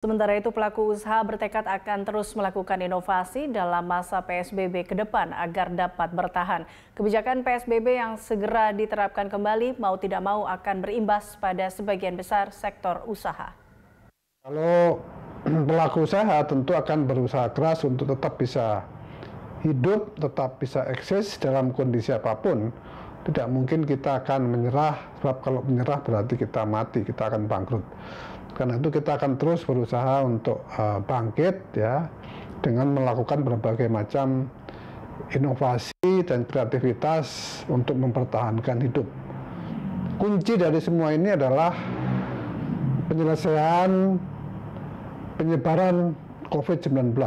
Sementara itu pelaku usaha bertekad akan terus melakukan inovasi dalam masa PSBB ke depan agar dapat bertahan. Kebijakan PSBB yang segera diterapkan kembali mau tidak mau akan berimbas pada sebagian besar sektor usaha. Kalau pelaku usaha tentu akan berusaha keras untuk tetap bisa hidup, tetap bisa eksis dalam kondisi apapun. Tidak mungkin kita akan menyerah, sebab kalau menyerah berarti kita mati, kita akan bangkrut. Karena itu kita akan terus berusaha untuk uh, bangkit ya dengan melakukan berbagai macam inovasi dan kreativitas untuk mempertahankan hidup. Kunci dari semua ini adalah penyelesaian penyebaran COVID-19.